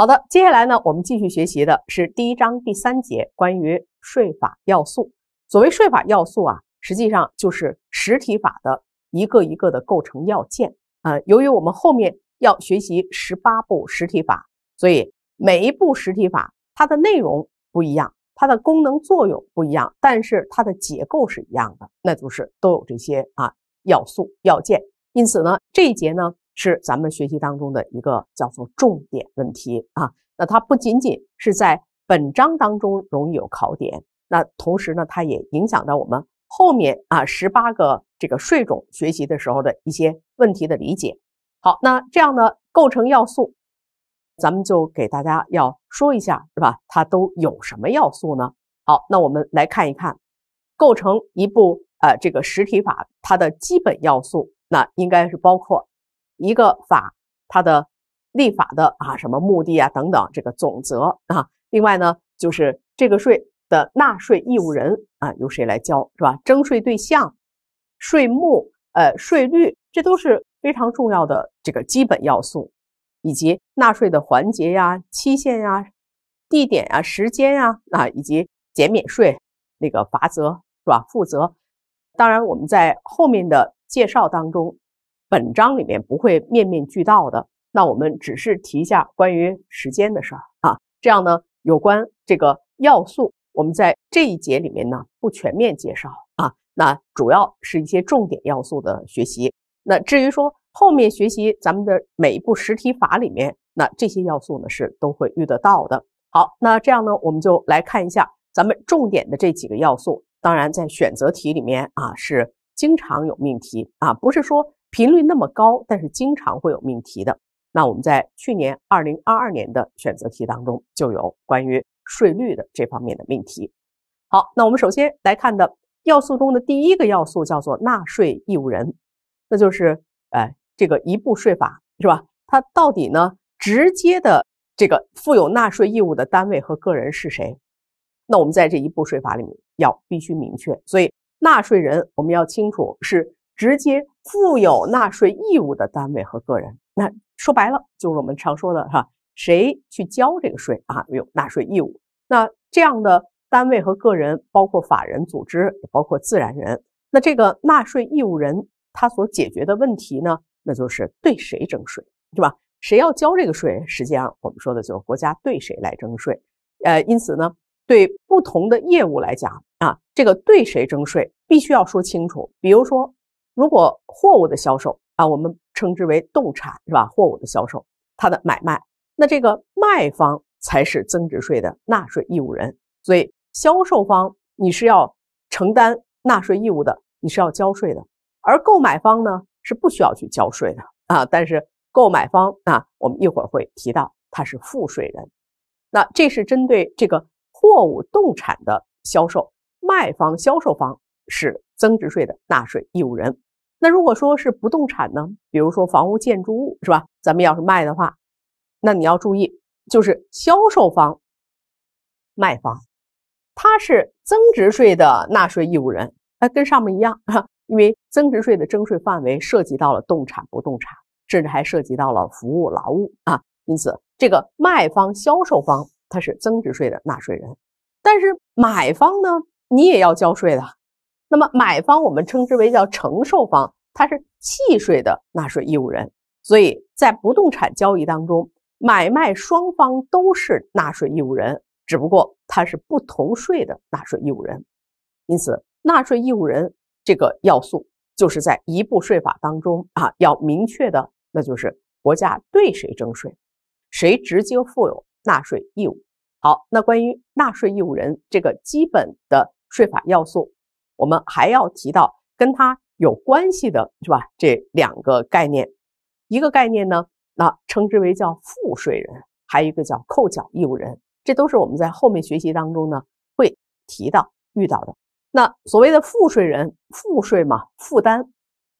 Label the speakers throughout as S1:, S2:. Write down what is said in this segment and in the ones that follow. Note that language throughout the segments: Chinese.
S1: 好的，接下来呢，我们继续学习的是第一章第三节，关于税法要素。所谓税法要素啊，实际上就是实体法的一个一个的构成要件。呃，由于我们后面要学习十八部实体法，所以每一部实体法它的内容不一样，它的功能作用不一样，但是它的结构是一样的，那就是都有这些啊要素要件。因此呢，这一节呢。是咱们学习当中的一个叫做重点问题啊，那它不仅仅是在本章当中容易有考点，那同时呢，它也影响到我们后面啊十八个这个税种学习的时候的一些问题的理解。好，那这样呢构成要素，咱们就给大家要说一下，是吧？它都有什么要素呢？好，那我们来看一看，构成一部呃这个实体法它的基本要素，那应该是包括。一个法，它的立法的啊，什么目的啊等等，这个总则啊。另外呢，就是这个税的纳税义务人啊，由谁来交，是吧？征税对象、税目、呃税率，这都是非常重要的这个基本要素，以及纳税的环节呀、期限呀、地点啊、时间呀啊，以及减免税那个罚则，是吧？负责。当然，我们在后面的介绍当中。本章里面不会面面俱到的，那我们只是提一下关于时间的事儿啊。这样呢，有关这个要素，我们在这一节里面呢不全面介绍啊。那主要是一些重点要素的学习。那至于说后面学习咱们的每一步实体法里面，那这些要素呢是都会遇得到的。好，那这样呢，我们就来看一下咱们重点的这几个要素。当然，在选择题里面啊是经常有命题啊，不是说。频率那么高，但是经常会有命题的。那我们在去年二零二二年的选择题当中，就有关于税率的这方面的命题。好，那我们首先来看的要素中的第一个要素叫做纳税义务人，那就是哎，这个一步税法是吧？它到底呢，直接的这个负有纳税义务的单位和个人是谁？那我们在这一步税法里面要必须明确，所以纳税人我们要清楚是。直接负有纳税义务的单位和个人，那说白了就是我们常说的，哈，谁去交这个税啊？有纳税义务。那这样的单位和个人，包括法人组织，包括自然人，那这个纳税义务人他所解决的问题呢，那就是对谁征税，是吧？谁要交这个税？实际上我们说的就是国家对谁来征税。呃，因此呢，对不同的业务来讲啊，这个对谁征税必须要说清楚。比如说。如果货物的销售啊，我们称之为动产，是吧？货物的销售，它的买卖，那这个卖方才是增值税的纳税义务人，所以销售方你是要承担纳税义务的，你是要交税的。而购买方呢是不需要去交税的啊，但是购买方啊，我们一会儿会提到他是负税人。那这是针对这个货物动产的销售，卖方、销售方。是增值税的纳税义务人。那如果说是不动产呢？比如说房屋、建筑物，是吧？咱们要是卖的话，那你要注意，就是销售方、卖方，他是增值税的纳税义务人。那跟上面一样，因为增值税的征税范围涉及到了动产、不动产，甚至还涉及到了服务、劳务啊。因此，这个卖方、销售方他是增值税的纳税人。但是买方呢，你也要交税的。那么，买方我们称之为叫承受方，他是契税的纳税义务人。所以在不动产交易当中，买卖双方都是纳税义务人，只不过他是不同税的纳税义务人。因此，纳税义务人这个要素，就是在一部税法当中啊，要明确的，那就是国家对谁征税，谁直接负有纳税义务。好，那关于纳税义务人这个基本的税法要素。我们还要提到跟它有关系的，是吧？这两个概念，一个概念呢，那称之为叫负税人，还有一个叫扣缴义务人，这都是我们在后面学习当中呢会提到遇到的。那所谓的负税人，负税嘛，负担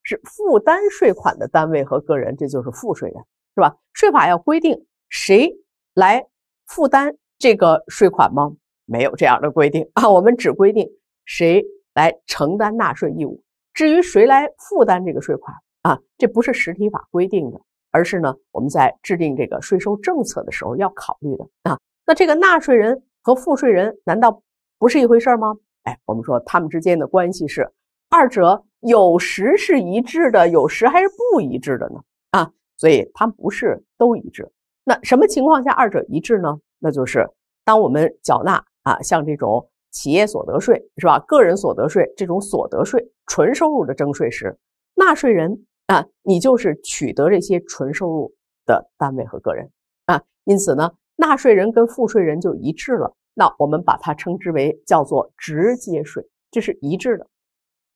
S1: 是负担税款的单位和个人，这就是负税人，是吧？税法要规定谁来负担这个税款吗？没有这样的规定 啊，我们只规定谁。来承担纳税义务，至于谁来负担这个税款啊，这不是实体法规定的，而是呢我们在制定这个税收政策的时候要考虑的啊。那这个纳税人和负税人难道不是一回事吗？哎，我们说他们之间的关系是，二者有时是一致的，有时还是不一致的呢啊。所以他们不是都一致。那什么情况下二者一致呢？那就是当我们缴纳啊，像这种。企业所得税是吧？个人所得税这种所得税，纯收入的征税时，纳税人啊，你就是取得这些纯收入的单位和个人啊。因此呢，纳税人跟负税人就一致了。那我们把它称之为叫做直接税，这是一致的。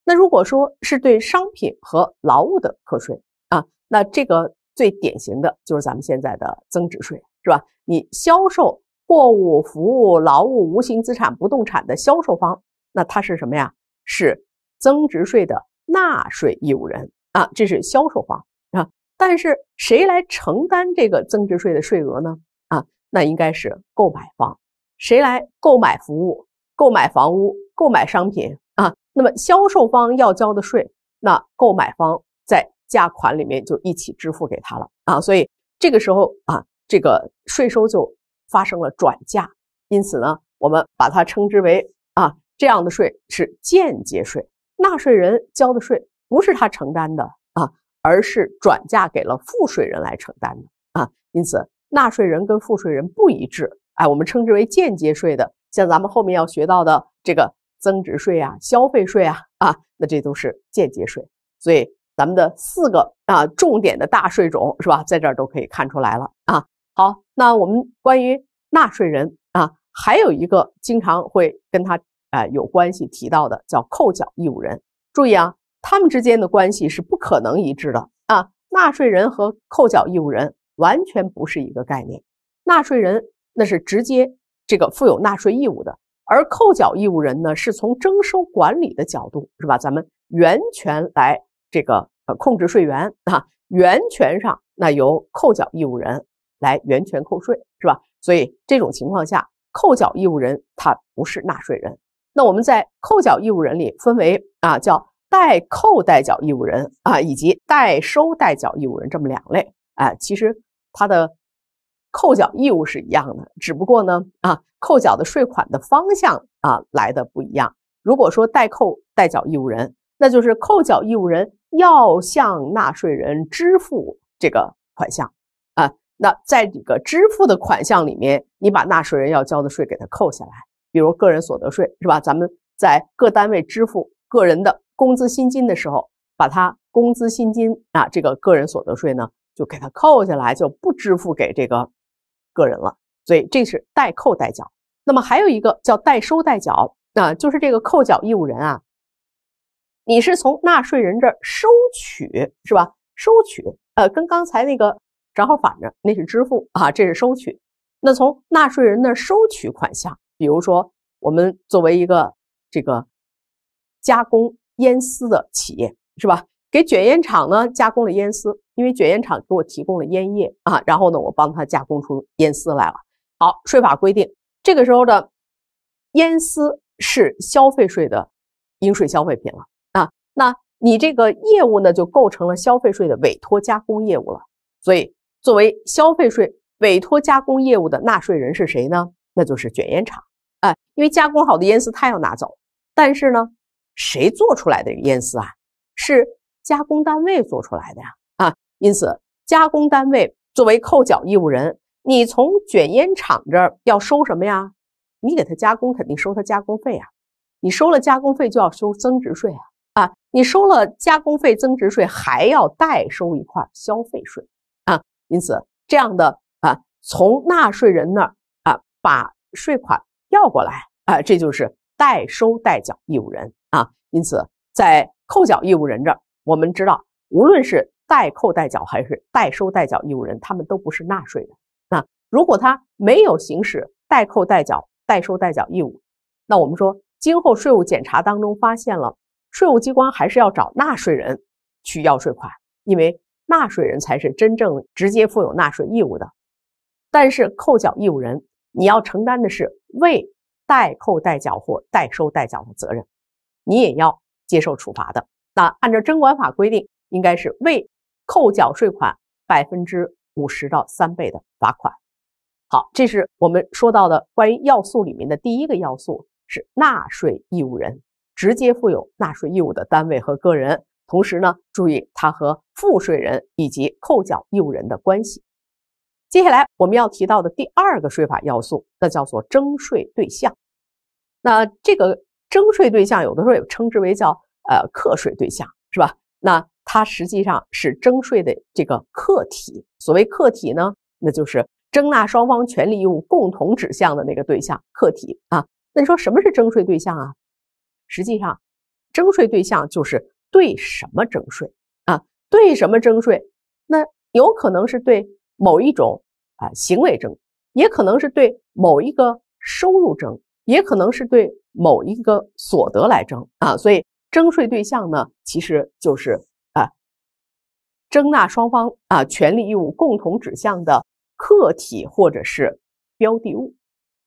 S1: 那如果说是对商品和劳务的课税啊，那这个最典型的就是咱们现在的增值税，是吧？你销售。货物、服务、劳务、无形资产、不动产的销售方，那他是什么呀？是增值税的纳税义务人啊，这是销售方啊。但是谁来承担这个增值税的税额呢？啊，那应该是购买方，谁来购买服务、购买房屋、购买商品啊？那么销售方要交的税，那购买方在价款里面就一起支付给他了啊。所以这个时候啊，这个税收就。发生了转嫁，因此呢，我们把它称之为啊，这样的税是间接税。纳税人交的税不是他承担的啊，而是转嫁给了赋税人来承担的啊。因此，纳税人跟赋税人不一致，哎，我们称之为间接税的。像咱们后面要学到的这个增值税啊、消费税啊，啊，那这都是间接税。所以咱们的四个啊重点的大税种是吧，在这儿都可以看出来了啊。好，那我们关于纳税人啊，还有一个经常会跟他啊有关系提到的，叫扣缴义务人。注意啊，他们之间的关系是不可能一致的啊。纳税人和扣缴义务人完全不是一个概念。纳税人那是直接这个负有纳税义务的，而扣缴义务人呢，是从征收管理的角度是吧？咱们源泉来这个呃控制税源啊，源泉上那由扣缴义务人。来源泉扣税是吧？所以这种情况下，扣缴义务人他不是纳税人。那我们在扣缴义务人里分为啊，叫代扣代缴义务人啊，以及代收代缴义务人这么两类。哎，其实他的扣缴义务是一样的，只不过呢，啊，扣缴的税款的方向啊来的不一样。如果说代扣代缴义务人，那就是扣缴义务人要向纳税人支付这个款项啊。那在这个支付的款项里面，你把纳税人要交的税给他扣下来，比如个人所得税是吧？咱们在各单位支付个人的工资薪金的时候，把他工资薪金啊，这个个人所得税呢，就给他扣下来，就不支付给这个个人了。所以这是代扣代缴。那么还有一个叫代收代缴，那就是这个扣缴义务人啊，你是从纳税人这儿收取是吧？收取，呃，跟刚才那个。正好反着，那是支付啊，这是收取。那从纳税人那收取款项，比如说我们作为一个这个加工烟丝的企业，是吧？给卷烟厂呢加工了烟丝，因为卷烟厂给我提供了烟叶啊，然后呢我帮他加工出烟丝来了。好，税法规定，这个时候的烟丝是消费税的应税消费品了啊，那你这个业务呢就构成了消费税的委托加工业务了，所以。作为消费税委托加工业务的纳税人是谁呢？那就是卷烟厂，哎，因为加工好的烟丝他要拿走，但是呢，谁做出来的烟丝啊？是加工单位做出来的呀，啊，因此加工单位作为扣缴义务人，你从卷烟厂这要收什么呀？你给他加工肯定收他加工费啊，你收了加工费就要收增值税啊，啊，你收了加工费增值税还要代收一块消费税。因此，这样的啊，从纳税人那儿啊，把税款要过来啊，这就是代收代缴义务人啊。因此，在扣缴义务人这儿，我们知道，无论是代扣代缴还是代收代缴义务人，他们都不是纳税人。那如果他没有行使代扣代缴、代收代缴义务，那我们说，今后税务检查当中发现了，税务机关还是要找纳税人去要税款，因为。纳税人才是真正直接负有纳税义务的，但是扣缴义务人，你要承担的是未代扣代缴或代收代缴的责任，你也要接受处罚的。那按照征管法规定，应该是未扣缴税款百分之五十到三倍的罚款。好，这是我们说到的关于要素里面的第一个要素是纳税义务人，直接负有纳税义务的单位和个人。同时呢，注意它和负税人以及扣缴义务人的关系。接下来我们要提到的第二个税法要素，那叫做征税对象。那这个征税对象，有的时候也称之为叫呃课税对象，是吧？那它实际上是征税的这个客体。所谓客体呢，那就是征纳双方权利义务共同指向的那个对象、客体啊。那你说什么是征税对象啊？实际上，征税对象就是。对什么征税啊？对什么征税？那有可能是对某一种啊行为征，也可能是对某一个收入征，也可能是对某一个所得来征啊。所以，征税对象呢，其实就是啊，征纳双方啊权利义务共同指向的客体或者是标的物。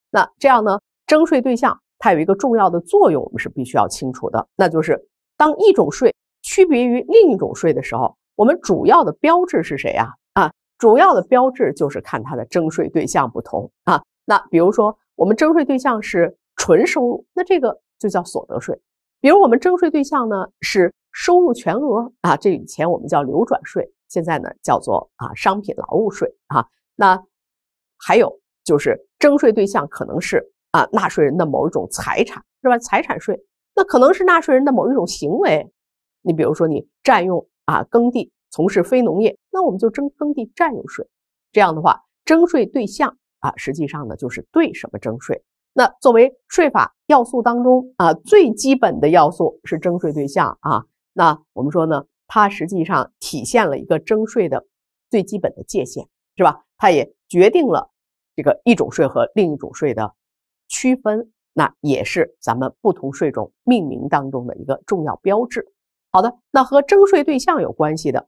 S1: 那这样呢，征税对象它有一个重要的作用，我们是必须要清楚的，那就是。当一种税区别于另一种税的时候，我们主要的标志是谁啊？啊，主要的标志就是看它的征税对象不同啊。那比如说，我们征税对象是纯收入，那这个就叫所得税。比如我们征税对象呢是收入全额啊，这以前我们叫流转税，现在呢叫做啊商品劳务税啊。那还有就是征税对象可能是啊纳税人的某一种财产是吧？财产税。那可能是纳税人的某一种行为，你比如说你占用啊耕地从事非农业，那我们就征耕地占用税。这样的话，征税对象啊，实际上呢就是对什么征税。那作为税法要素当中啊最基本的要素是征税对象啊。那我们说呢，它实际上体现了一个征税的最基本的界限，是吧？它也决定了这个一种税和另一种税的区分。那也是咱们不同税种命名当中的一个重要标志。好的，那和征税对象有关系的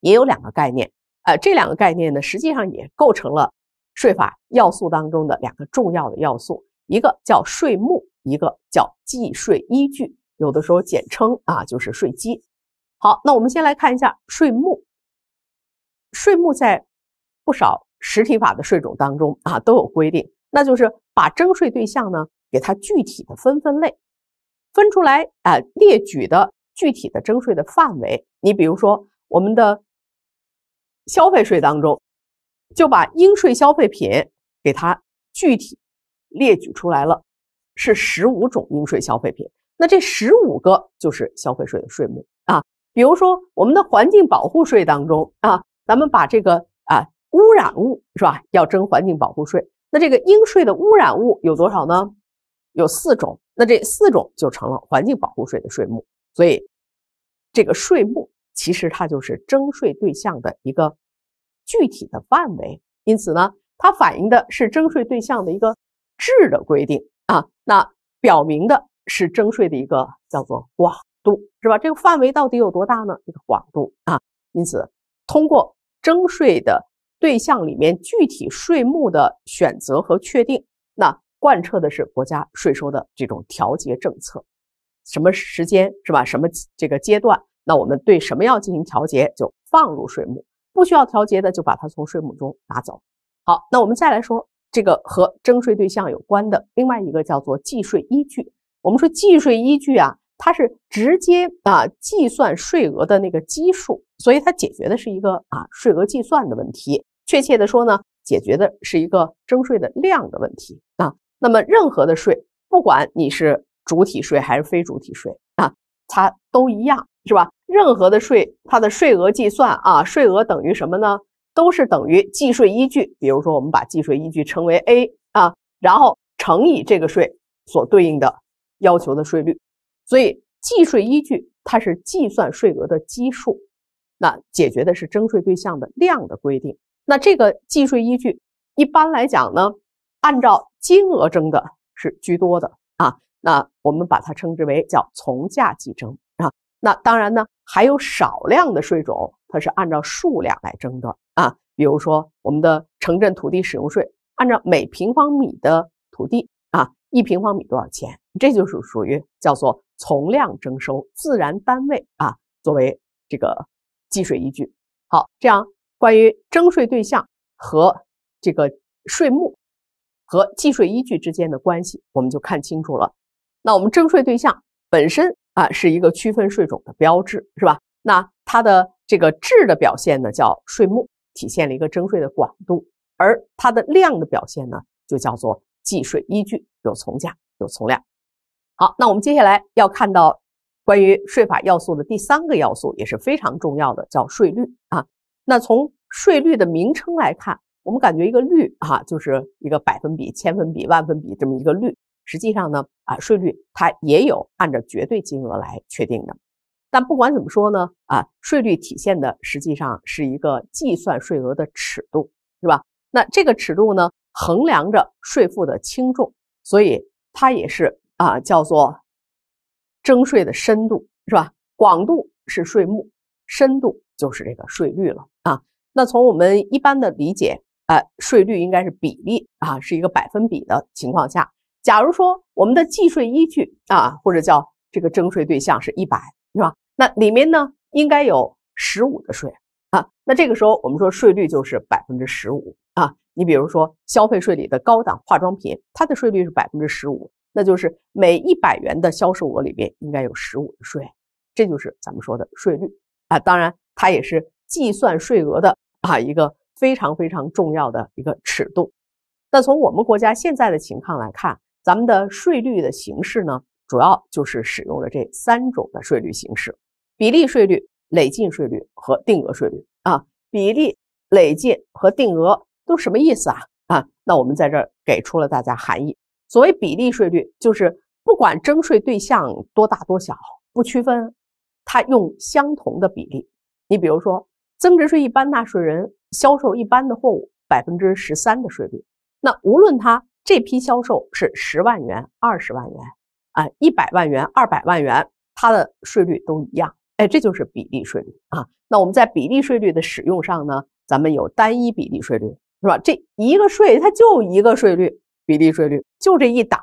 S1: 也有两个概念，呃，这两个概念呢，实际上也构成了税法要素当中的两个重要的要素，一个叫税目，一个叫计税依据，有的时候简称啊就是税基。好，那我们先来看一下税目。税目在不少实体法的税种当中啊都有规定。那就是把征税对象呢，给它具体的分分类，分出来啊，列举的具体的征税的范围。你比如说，我们的消费税当中，就把应税消费品给它具体列举出来了，是十五种应税消费品。那这十五个就是消费税的税目啊。比如说，我们的环境保护税当中啊，咱们把这个啊污染物是吧，要征环境保护税。那这个应税的污染物有多少呢？有四种。那这四种就成了环境保护税的税目。所以，这个税目其实它就是征税对象的一个具体的范围。因此呢，它反映的是征税对象的一个质的规定啊。那表明的是征税的一个叫做广度，是吧？这个范围到底有多大呢？这个广度啊。因此，通过征税的。对象里面具体税目的选择和确定，那贯彻的是国家税收的这种调节政策，什么时间是吧？什么这个阶段，那我们对什么要进行调节，就放入税目；不需要调节的，就把它从税目中拿走。好，那我们再来说这个和征税对象有关的另外一个叫做计税依据。我们说计税依据啊，它是直接啊计算税额的那个基数，所以它解决的是一个啊税额计算的问题。确切的说呢，解决的是一个征税的量的问题啊。那么任何的税，不管你是主体税还是非主体税啊，它都一样，是吧？任何的税，它的税额计算啊，税额等于什么呢？都是等于计税依据。比如说，我们把计税依据称为 A 啊，然后乘以这个税所对应的要求的税率。所以，计税依据它是计算税额的基数。那解决的是征税对象的量的规定。那这个计税依据，一般来讲呢，按照金额征的是居多的啊。那我们把它称之为叫从价计征啊。那当然呢，还有少量的税种，它是按照数量来征的啊。比如说我们的城镇土地使用税，按照每平方米的土地啊，一平方米多少钱，这就是属于叫做从量征收，自然单位啊作为这个计税依据。好，这样。关于征税对象和这个税目和计税依据之间的关系，我们就看清楚了。那我们征税对象本身啊是一个区分税种的标志，是吧？那它的这个质的表现呢叫税目，体现了一个征税的广度；而它的量的表现呢就叫做计税依据，有从价，有从量。好，那我们接下来要看到关于税法要素的第三个要素也是非常重要的，叫税率啊。那从税率的名称来看，我们感觉一个率啊，就是一个百分比、千分比、万分比这么一个率。实际上呢，啊，税率它也有按照绝对金额来确定的。但不管怎么说呢，啊，税率体现的实际上是一个计算税额的尺度，是吧？那这个尺度呢，衡量着税负的轻重，所以它也是啊，叫做征税的深度，是吧？广度是税目，深度。就是这个税率了啊。那从我们一般的理解，呃，税率应该是比例啊，是一个百分比的情况下。假如说我们的计税依据啊，或者叫这个征税对象是一百，是吧？那里面呢应该有十五的税啊。那这个时候我们说税率就是百分之十五啊。你比如说消费税里的高档化妆品，它的税率是百分之十五，那就是每一百元的销售额里面应该有十五的税，这就是咱们说的税率啊。当然。它也是计算税额的啊一个非常非常重要的一个尺度。那从我们国家现在的情况来看，咱们的税率的形式呢，主要就是使用了这三种的税率形式：比例税率、累进税率和定额税率。啊，比例、累进和定额都什么意思啊？啊，那我们在这儿给出了大家含义。所谓比例税率，就是不管征税对象多大多小，不区分，它用相同的比例。你比如说，增值税一般纳税人销售一般的货物，百分之十三的税率。那无论他这批销售是十万元、二十万元啊、一百万元、二百万元，它的税率都一样。哎，这就是比例税率啊。那我们在比例税率的使用上呢，咱们有单一比例税率，是吧？这一个税它就一个税率，比例税率就这一档，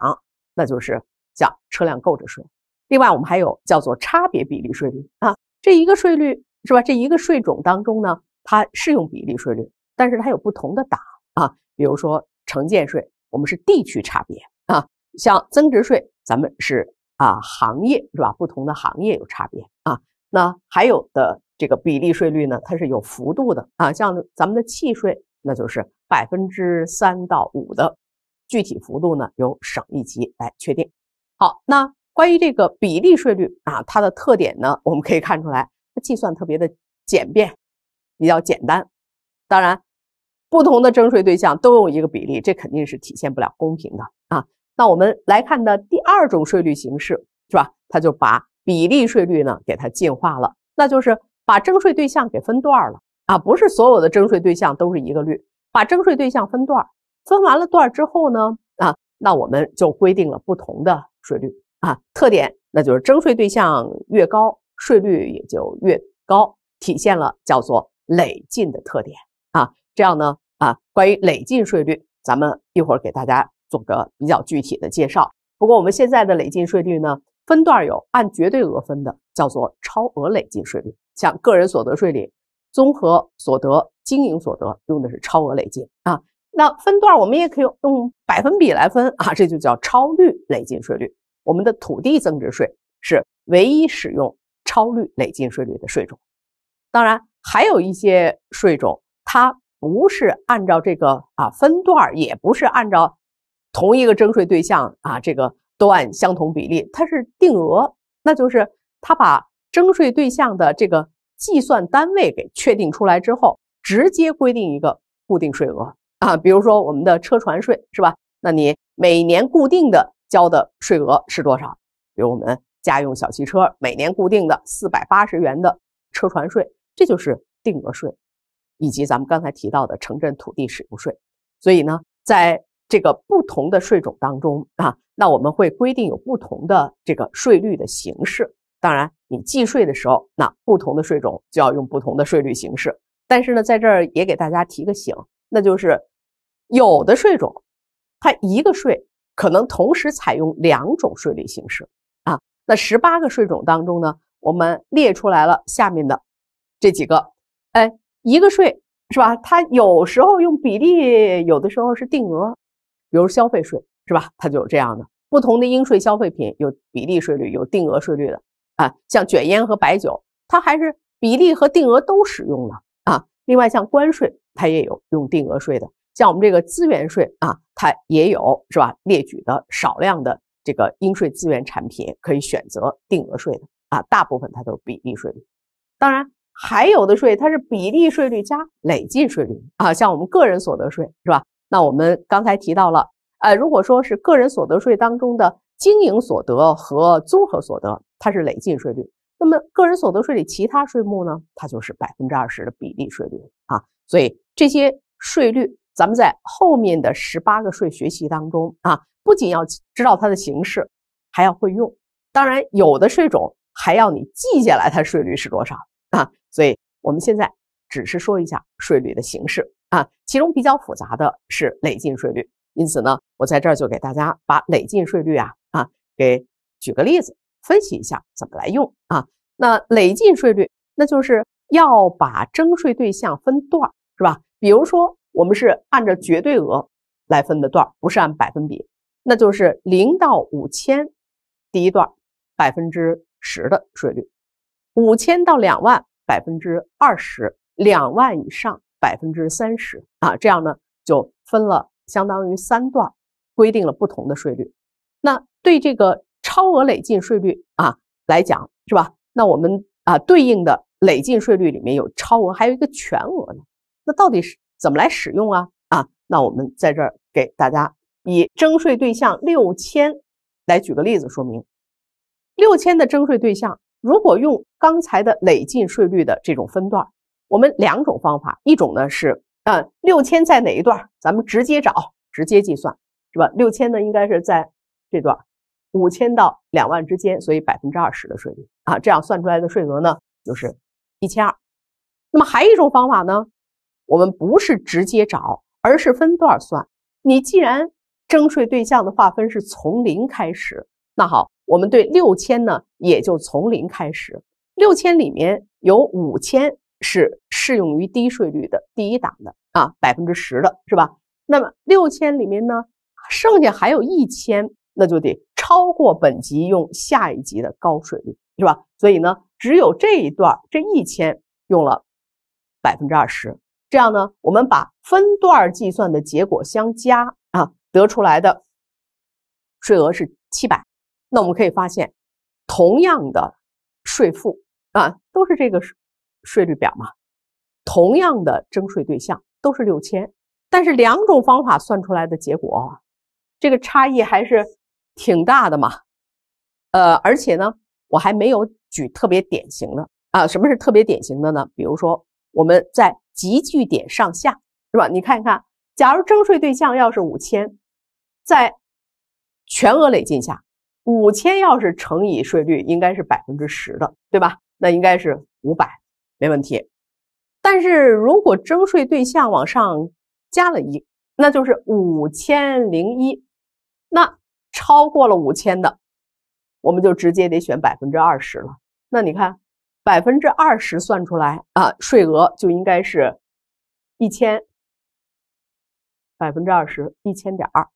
S1: 那就是叫车辆购置税。另外，我们还有叫做差别比例税率啊，这一个税率。是吧？这一个税种当中呢，它适用比例税率，但是它有不同的档啊。比如说城建税，我们是地区差别啊。像增值税，咱们是啊行业是吧？不同的行业有差别啊。那还有的这个比例税率呢，它是有幅度的啊。像咱们的契税，那就是百分之三到五的，具体幅度呢由省一级来确定。好，那关于这个比例税率啊，它的特点呢，我们可以看出来。它计算特别的简便，比较简单。当然，不同的征税对象都用一个比例，这肯定是体现不了公平的啊。那我们来看的第二种税率形式是吧？它就把比例税率呢给它进化了，那就是把征税对象给分段了啊，不是所有的征税对象都是一个率，把征税对象分段，分完了段之后呢啊，那我们就规定了不同的税率啊。特点那就是征税对象越高。税率也就越高，体现了叫做累进的特点啊。这样呢啊，关于累进税率，咱们一会儿给大家做个比较具体的介绍。不过我们现在的累进税率呢，分段有按绝对额分的，叫做超额累进税率，像个人所得税里综合所得、经营所得用的是超额累进啊。那分段我们也可以用百分比来分 啊，这就叫超率累进税率。我们的土地增值税是唯一使用。超率累进税率的税种，当然还有一些税种，它不是按照这个啊分段也不是按照同一个征税对象啊，这个都按相同比例，它是定额，那就是它把征税对象的这个计算单位给确定出来之后，直接规定一个固定税额啊，比如说我们的车船税是吧？那你每年固定的交的税额是多少？比如我们。家用小汽车每年固定的四百八十元的车船税，这就是定额税，以及咱们刚才提到的城镇土地使用税。所以呢，在这个不同的税种当中啊，那我们会规定有不同的这个税率的形式。当然，你计税的时候，那不同的税种就要用不同的税率形式。但是呢，在这儿也给大家提个醒，那就是有的税种，它一个税可能同时采用两种税率形式。那十八个税种当中呢，我们列出来了下面的这几个，哎，一个税是吧？它有时候用比例，有的时候是定额，比如消费税是吧？它就有这样的不同的应税消费品，有比例税率，有定额税率的啊。像卷烟和白酒，它还是比例和定额都使用了啊。另外，像关税，它也有用定额税的，像我们这个资源税啊，它也有是吧？列举的少量的。这个应税资源产品可以选择定额税的啊，大部分它都是比例税率。当然，还有的税它是比例税率加累进税率啊，像我们个人所得税是吧？那我们刚才提到了，呃，如果说是个人所得税当中的经营所得和综合所得，它是累进税率。那么个人所得税里其他税目呢，它就是百分之二十的比例税率啊。所以这些税率，咱们在后面的十八个税学习当中啊。不仅要知道它的形式，还要会用。当然，有的税种还要你记下来它税率是多少啊。所以，我们现在只是说一下税率的形式啊。其中比较复杂的是累进税率，因此呢，我在这儿就给大家把累进税率啊啊给举个例子，分析一下怎么来用啊。那累进税率，那就是要把征税对象分段儿，是吧？比如说，我们是按照绝对额来分的段儿，不是按百分比。那就是零到五千，第一段百分之十的税率，五千到两万百分之二十，两万以上百分之三十啊，这样呢就分了相当于三段，规定了不同的税率。那对这个超额累进税率啊来讲，是吧？那我们啊对应的累进税率里面有超额，还有一个全额呢。那到底是怎么来使用啊？啊，那我们在这儿给大家。以征税对象六千来举个例子说明，六千的征税对象，如果用刚才的累进税率的这种分段，我们两种方法，一种呢是，嗯，六千在哪一段？咱们直接找，直接计算，是吧？六千呢应该是在这段五千到两万之间，所以百分之二十的税率啊，这样算出来的税额呢就是一千二。那么还有一种方法呢，我们不是直接找，而是分段算。你既然征税对象的划分是从零开始，那好，我们对六千呢，也就从零开始。六千里面有五千是适用于低税率的第一档的啊，百分之十的是吧？那么六千里面呢，剩下还有一千，那就得超过本级用下一级的高税率是吧？所以呢，只有这一段这一千用了百分之二十，这样呢，我们把分段计算的结果相加。得出来的税额是七百，那我们可以发现，同样的税负啊，都是这个税率表嘛，同样的征税对象都是六千，但是两种方法算出来的结果，这个差异还是挺大的嘛。呃，而且呢，我还没有举特别典型的啊，什么是特别典型的呢？比如说我们在集聚点上下是吧？你看一看，假如征税对象要是五千。在全额累进下，五千要是乘以税率，应该是百分之十的，对吧？那应该是五百，没问题。但是如果征税对象往上加了一，那就是五千零一，那超过了五千的，我们就直接得选百分之二十了。那你看，百分之二十算出来啊，税额就应该是，一千，百分之二十，一千点二。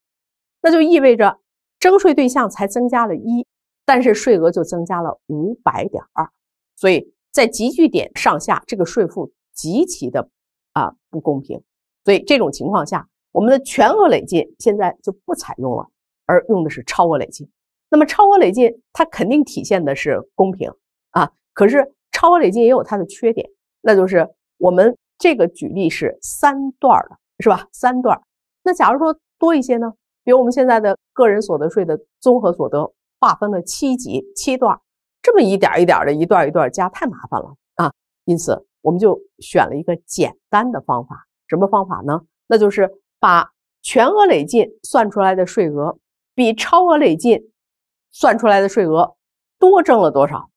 S1: 那就意味着征税对象才增加了一，但是税额就增加了五百点二，所以在集聚点上下，这个税负极其的啊不公平。所以这种情况下，我们的全额累进现在就不采用了，而用的是超额累进。那么超额累进它肯定体现的是公平啊，可是超额累进也有它的缺点，那就是我们这个举例是三段的，是吧？三段那假如说多一些呢？比如我们现在的个人所得税的综合所得划分了七级七段，这么一点一点的，一段一段加太麻烦了啊！因此我们就选了一个简单的方法，什么方法呢？那就是把全额累进算出来的税额比超额累进算出来的税额多挣了多少，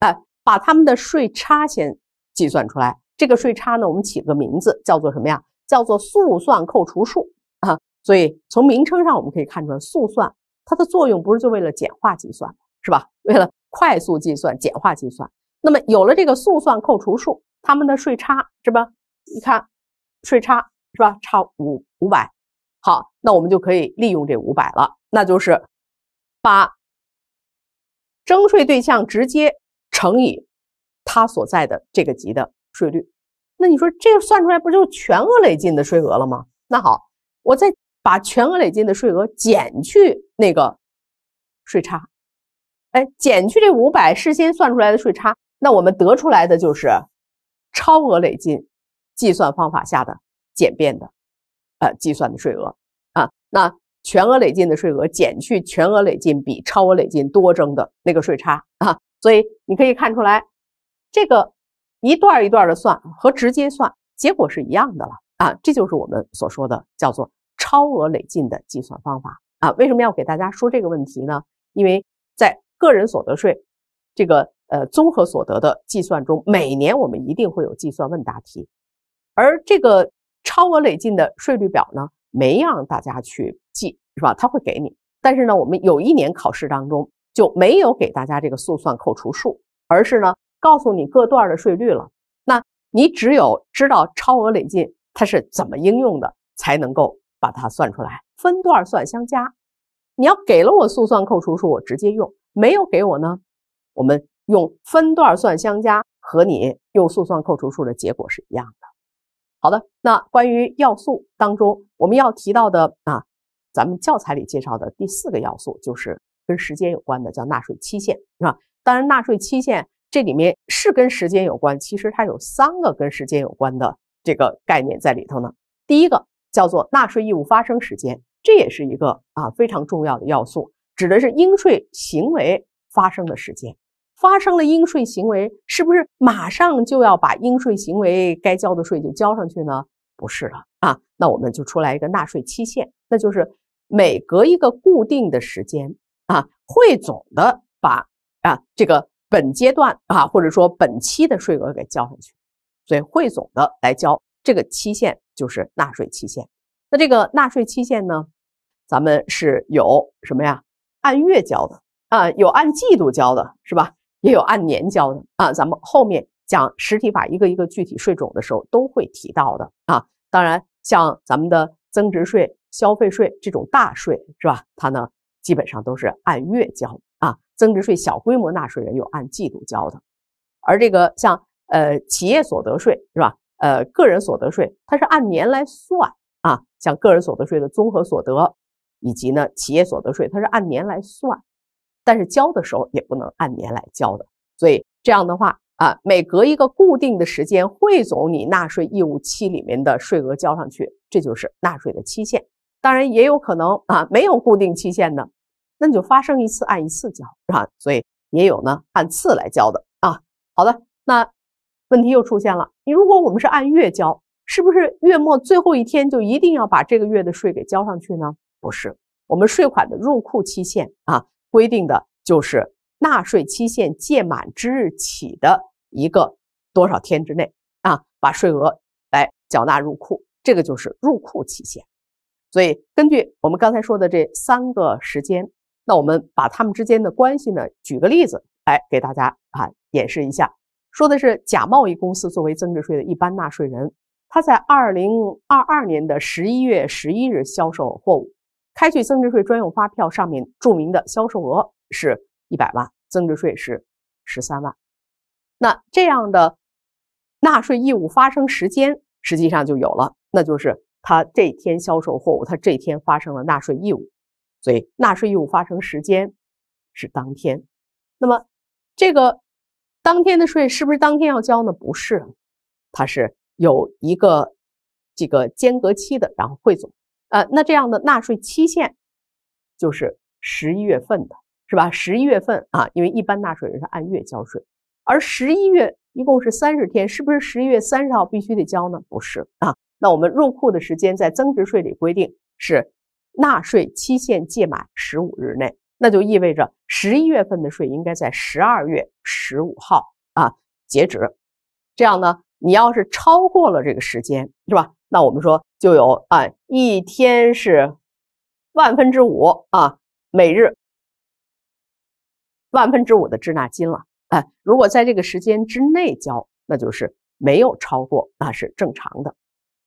S1: 哎，把他们的税差先计算出来。这个税差呢，我们起个名字叫做什么呀？叫做速算扣除数。所以从名称上我们可以看出来，速算它的作用不是就为了简化计算，是吧？为了快速计算、简化计算。那么有了这个速算扣除数，他们的税差是吧？你看税差是吧？差五五百，好，那我们就可以利用这五百了，那就是把征税对象直接乘以它所在的这个级的税率。那你说这个算出来不就全额累进的税额了吗？那好，我在。把全额累进的税额减去那个税差，哎，减去这五百事先算出来的税差，那我们得出来的就是超额累进计算方法下的简便的呃计算的税额啊。那全额累进的税额减去全额累进比超额累进多征的那个税差啊，所以你可以看出来，这个一段一段的算和直接算结果是一样的了啊。这就是我们所说的叫做。超额累进的计算方法啊，为什么要给大家说这个问题呢？因为在个人所得税这个呃综合所得的计算中，每年我们一定会有计算问答题，而这个超额累进的税率表呢，没让大家去记，是吧？他会给你，但是呢，我们有一年考试当中就没有给大家这个速算扣除数，而是呢告诉你各段的税率了。那你只有知道超额累进它是怎么应用的，才能够。把它算出来，分段算相加。你要给了我速算扣除数，我直接用；没有给我呢，我们用分段算相加，和你用速算扣除数的结果是一样的。好的，那关于要素当中我们要提到的啊，咱们教材里介绍的第四个要素就是跟时间有关的，叫纳税期限，是吧？当然，纳税期限这里面是跟时间有关，其实它有三个跟时间有关的这个概念在里头呢。第一个。叫做纳税义务发生时间，这也是一个啊非常重要的要素，指的是应税行为发生的时间。发生了应税行为，是不是马上就要把应税行为该交的税就交上去呢？不是的啊，那我们就出来一个纳税期限，那就是每隔一个固定的时间啊，汇总的把啊这个本阶段啊或者说本期的税额给交上去，所以汇总的来交这个期限。就是纳税期限，那这个纳税期限呢，咱们是有什么呀？按月交的啊，有按季度交的是吧？也有按年交的啊。咱们后面讲实体法一个一个具体税种的时候都会提到的啊。当然，像咱们的增值税、消费税这种大税是吧？它呢基本上都是按月交啊。增值税小规模纳税人有按季度交的，而这个像呃企业所得税是吧？呃，个人所得税它是按年来算啊，像个人所得税的综合所得，以及呢企业所得税，它是按年来算，但是交的时候也不能按年来交的，所以这样的话啊，每隔一个固定的时间汇总你纳税义务期里面的税额交上去，这就是纳税的期限。当然也有可能啊没有固定期限的，那你就发生一次按一次交，所以也有呢按次来交的啊。好的，那。问题又出现了，你如果我们是按月交，是不是月末最后一天就一定要把这个月的税给交上去呢？不是，我们税款的入库期限啊，规定的就是纳税期限届满之日起的一个多少天之内啊，把税额来缴纳入库，这个就是入库期限。所以根据我们刚才说的这三个时间，那我们把它们之间的关系呢，举个例子来给大家啊演示一下。说的是假贸易公司作为增值税的一般纳税人，他在二零二二年的十一月十一日销售货物，开具增值税专用发票，上面注明的销售额是一百万，增值税是十三万。那这样的纳税义务发生时间实际上就有了，那就是他这天销售货物，他这天发生了纳税义务，所以纳税义务发生时间是当天。那么这个。当天的税是不是当天要交呢？不是，它是有一个这个间隔期的，然后汇总。呃，那这样的纳税期限就是十一月份的，是吧？十一月份啊，因为一般纳税人是按月交税，而十一月一共是三十天，是不是十一月三十号必须得交呢？不是啊。那我们入库的时间在增值税里规定是纳税期限届满十五日内。那就意味着十一月份的税应该在十二月十五号啊截止，这样呢，你要是超过了这个时间，是吧？那我们说就有啊，一天是万分之五啊每日万分之五的滞纳金了。哎，如果在这个时间之内交，那就是没有超过，那是正常的。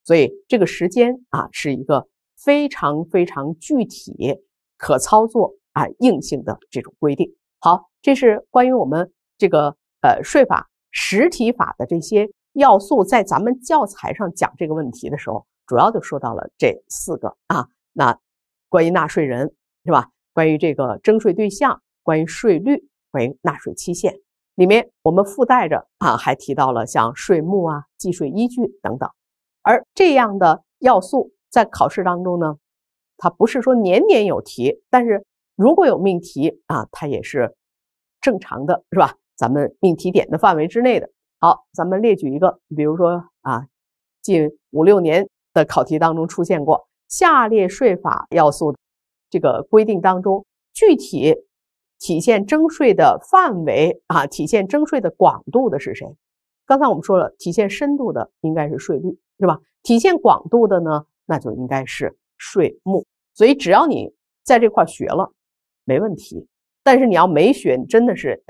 S1: 所以这个时间啊是一个非常非常具体可操作。啊，硬性的这种规定。好，这是关于我们这个呃税法实体法的这些要素，在咱们教材上讲这个问题的时候，主要就说到了这四个啊。那关于纳税人是吧？关于这个征税对象，关于税率，关于纳税期限，里面我们附带着啊，还提到了像税目啊、计税依据等等。而这样的要素在考试当中呢，它不是说年年有题，但是。如果有命题啊，它也是正常的，是吧？咱们命题点的范围之内的。好，咱们列举一个，比如说啊，近五六年的考题当中出现过：下列税法要素这个规定当中，具体体现征税的范围啊，体现征税的广度的是谁？刚才我们说了，体现深度的应该是税率，是吧？体现广度的呢，那就应该是税目。所以只要你在这块学了。没问题，但是你要没选，真的是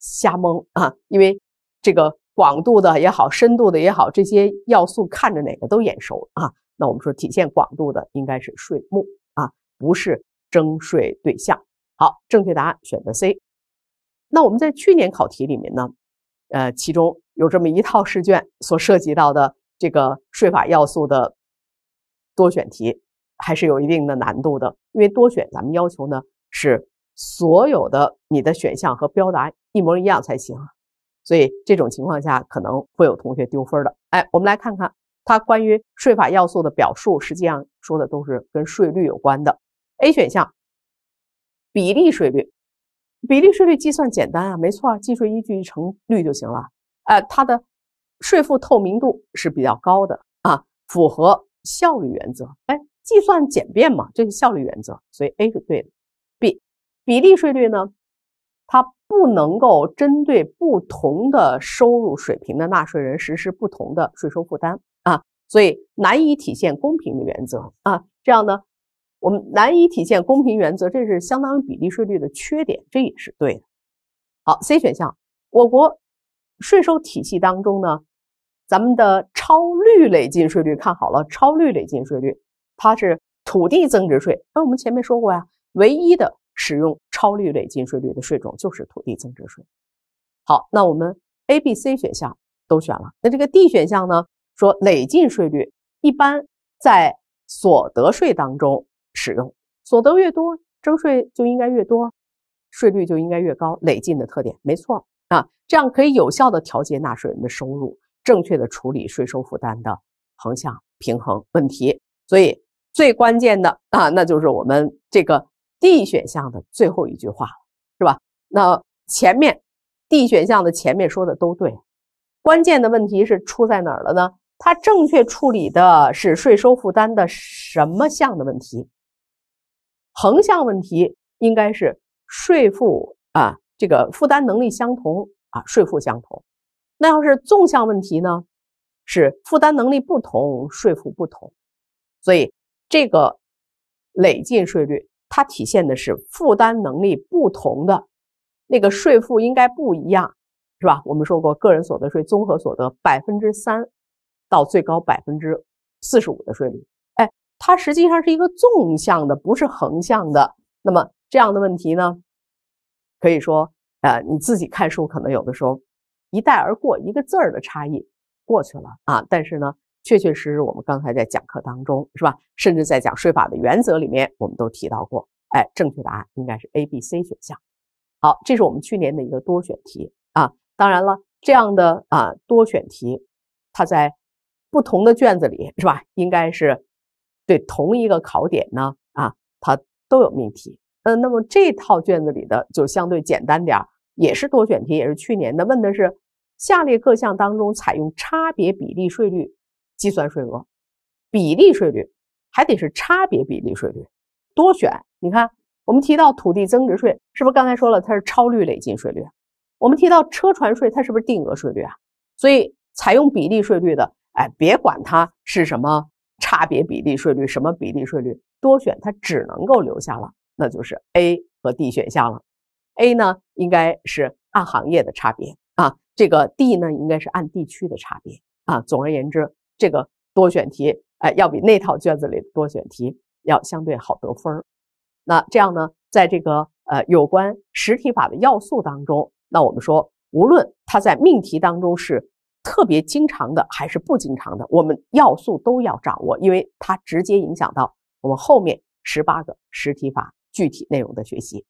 S1: 瞎蒙啊！因为这个广度的也好，深度的也好，这些要素看着哪个都眼熟啊。那我们说，体现广度的应该是税目啊，不是征税对象。好，正确答案选择 C。那我们在去年考题里面呢，呃，其中有这么一套试卷所涉及到的这个税法要素的多选题，还是有一定的难度的，因为多选咱们要求呢。是所有的你的选项和标答一模一样才行，所以这种情况下可能会有同学丢分的。哎，我们来看看它关于税法要素的表述，实际上说的都是跟税率有关的。A 选项，比例税率，比例税率计算简单啊，没错，计税依据成率就行了。哎，它的税负透明度是比较高的啊，符合效率原则。哎，计算简便嘛，这是效率原则，所以 A 是对的。比例税率呢，它不能够针对不同的收入水平的纳税人实施不同的税收负担啊，所以难以体现公平的原则啊。这样呢，我们难以体现公平原则，这是相当于比例税率的缺点，这也是对的。好，C 选项，我国税收体系当中呢，咱们的超率累进税率看好了，超率累进税率它是土地增值税，哎，我们前面说过呀，唯一的。使用超率累进税率的税种就是土地增值税。好，那我们 A、B、C 选项都选了，那这个 D 选项呢？说累进税率一般在所得税当中使用，所得越多，征税就应该越多，税率就应该越高，累进的特点没错。啊，这样可以有效的调节纳税人的收入，正确的处理税收负担的横向平衡问题。所以最关键的啊，那就是我们这个。D 选项的最后一句话了，是吧？那前面 D 选项的前面说的都对，关键的问题是出在哪儿了呢？它正确处理的是税收负担的什么项的问题？横向问题应该是税负啊，这个负担能力相同啊，税负相同。那要是纵向问题呢？是负担能力不同，税负不同。所以这个累进税率。它体现的是负担能力不同的那个税负应该不一样，是吧？我们说过，个人所得税综合所得百分之三到最高百分之四十五的税率，哎，它实际上是一个纵向的，不是横向的。那么这样的问题呢，可以说，呃，你自己看书可能有的时候一带而过，一个字儿的差异过去了啊，但是呢。确确实实，我们刚才在讲课当中，是吧？甚至在讲税法的原则里面，我们都提到过。哎，正确答案应该是 A、B、C 选项。好，这是我们去年的一个多选题啊。当然了，这样的啊多选题，它在不同的卷子里，是吧？应该是对同一个考点呢啊，它都有命题。嗯，那么这套卷子里的就相对简单点也是多选题，也是去年的，问的是下列各项当中采用差别比例税率。计算税额，比例税率还得是差别比例税率，多选。你看，我们提到土地增值税，是不是刚才说了它是超率累进税率？我们提到车船税，它是不是定额税率啊？所以采用比例税率的，哎，别管它是什么差别比例税率，什么比例税率，多选它只能够留下了，那就是 A 和 D 选项了。A 呢，应该是按行业的差别啊，这个 D 呢，应该是按地区的差别啊。总而言之。这个多选题，哎，要比那套卷子里的多选题要相对好得分那这样呢，在这个呃有关实体法的要素当中，那我们说，无论它在命题当中是特别经常的还是不经常的，我们要素都要掌握，因为它直接影响到我们后面十八个实体法具体内容的学习。